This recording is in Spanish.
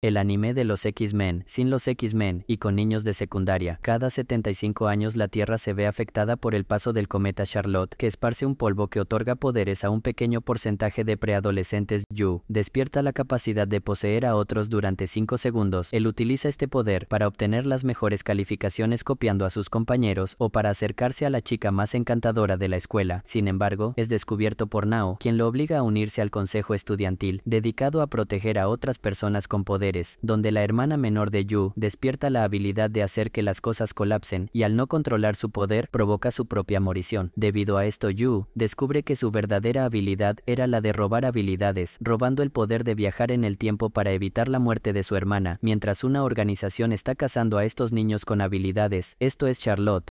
El anime de los X-Men, sin los X-Men y con niños de secundaria. Cada 75 años la Tierra se ve afectada por el paso del cometa Charlotte, que esparce un polvo que otorga poderes a un pequeño porcentaje de preadolescentes. Yu despierta la capacidad de poseer a otros durante 5 segundos. Él utiliza este poder para obtener las mejores calificaciones copiando a sus compañeros o para acercarse a la chica más encantadora de la escuela. Sin embargo, es descubierto por Nao, quien lo obliga a unirse al consejo estudiantil, dedicado a proteger a otras personas con poder donde la hermana menor de Yu despierta la habilidad de hacer que las cosas colapsen y al no controlar su poder provoca su propia morición. Debido a esto Yu descubre que su verdadera habilidad era la de robar habilidades, robando el poder de viajar en el tiempo para evitar la muerte de su hermana, mientras una organización está cazando a estos niños con habilidades, esto es Charlotte,